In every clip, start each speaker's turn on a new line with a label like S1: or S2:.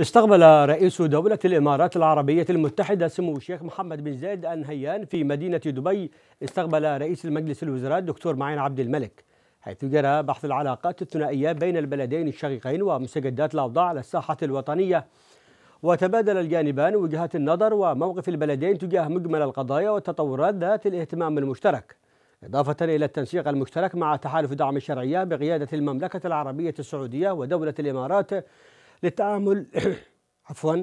S1: استقبل رئيس دولة الإمارات العربية المتحدة سمو الشيخ محمد بن زايد آل نهيان في مدينة دبي استقبل رئيس المجلس الوزراء الدكتور معين عبد الملك حيث جرى بحث العلاقات الثنائية بين البلدين الشقيقين ومستجدات الأوضاع على الساحة الوطنية وتبادل الجانبان وجهات النظر وموقف البلدين تجاه مجمل القضايا والتطورات ذات الاهتمام المشترك إضافة إلى التنسيق المشترك مع تحالف دعم الشرعية بقيادة المملكة العربية السعودية ودولة الإمارات للتعامل عفوا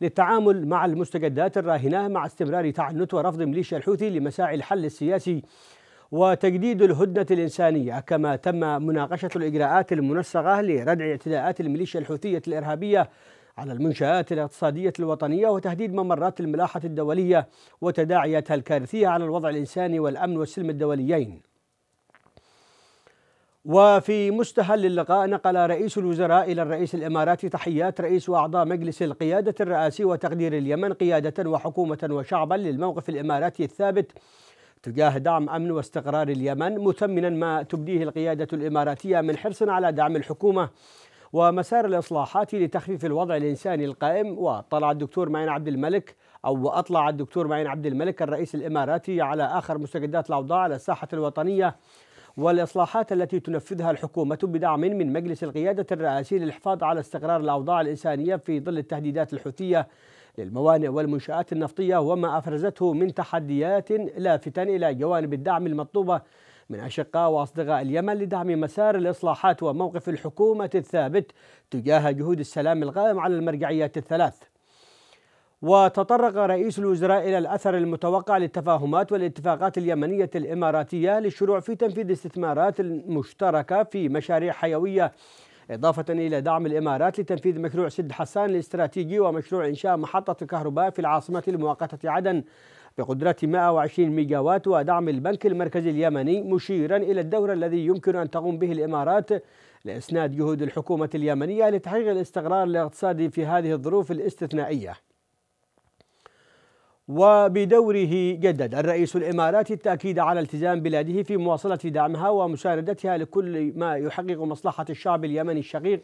S1: للتعامل مع المستجدات الراهنة مع استمرار تعنت ورفض ميليشيا الحوثي لمساعي الحل السياسي وتجديد الهدنة الإنسانية كما تم مناقشة الإجراءات المنسقة لردع اعتداءات الميليشيا الحوثية الإرهابية على المنشآت الاقتصادية الوطنية وتهديد ممرات الملاحة الدولية وتداعياتها الكارثية على الوضع الإنساني والأمن والسلم الدوليين وفي مستهل اللقاء نقل رئيس الوزراء إلى الرئيس الإماراتي تحيات رئيس وأعضاء مجلس القيادة الرئاسي وتقدير اليمن قيادة وحكومة وشعبا للموقف الإماراتي الثابت تجاه دعم أمن واستقرار اليمن مثمنا ما تبديه القيادة الإماراتية من حرص على دعم الحكومة ومسار الإصلاحات لتخفيف الوضع الإنساني القائم وطلع الدكتور معين عبد الملك أو أطلع الدكتور معين عبد الملك الرئيس الإماراتي على آخر مستجدات الأوضاع على الساحة الوطنية والإصلاحات التي تنفذها الحكومة بدعم من مجلس القيادة الرئاسي للحفاظ على استقرار الأوضاع الإنسانية في ظل التهديدات الحوثية للموانئ والمنشآت النفطية وما أفرزته من تحديات لافتة إلى جوانب الدعم المطلوبة من أشقاء وأصدقاء اليمن لدعم مسار الإصلاحات وموقف الحكومة الثابت تجاه جهود السلام القائم على المرجعيات الثلاث وتطرق رئيس الوزراء إلى الأثر المتوقع للتفاهمات والاتفاقات اليمنية الإماراتية للشروع في تنفيذ استثمارات مشتركة في مشاريع حيوية إضافة إلى دعم الإمارات لتنفيذ مشروع سد حسان الاستراتيجي ومشروع إنشاء محطة الكهرباء في العاصمة المؤقتة عدن بقدرة 120 ميجاوات ودعم البنك المركزي اليمني مشيرا إلى الدور الذي يمكن أن تقوم به الإمارات لإسناد جهود الحكومة اليمنية لتحقيق الاستقرار الاقتصادي في هذه الظروف الاستثنائية وبدوره جدد الرئيس الإماراتي التأكيد على التزام بلاده في مواصلة دعمها ومساندتها لكل ما يحقق مصلحة الشعب اليمني الشقيق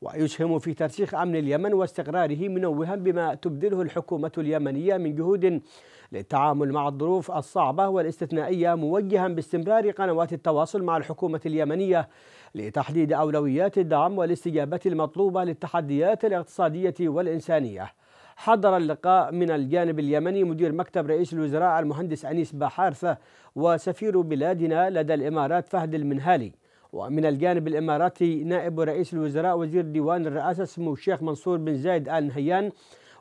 S1: ويسهم في ترسيخ أمن اليمن واستقراره منوها بما تبذله الحكومة اليمنية من جهود للتعامل مع الظروف الصعبة والاستثنائية موجها باستمرار قنوات التواصل مع الحكومة اليمنية لتحديد أولويات الدعم والاستجابة المطلوبة للتحديات الاقتصادية والإنسانية حضر اللقاء من الجانب اليمني مدير مكتب رئيس الوزراء المهندس أنيس بحارثة وسفير بلادنا لدى الإمارات فهد المنهالي ومن الجانب الإماراتي نائب رئيس الوزراء وزير ديوان الرئاسة سمو الشيخ منصور بن زايد آل نهيان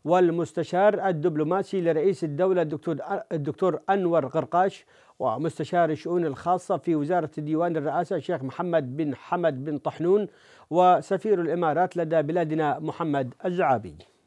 S1: والمستشار الدبلوماسي لرئيس الدولة الدكتور الدكتور أنور غرقاش ومستشار الشؤون الخاصة في وزارة ديوان الرئاسة الشيخ محمد بن حمد بن طحنون وسفير الإمارات لدى بلادنا محمد الزعابي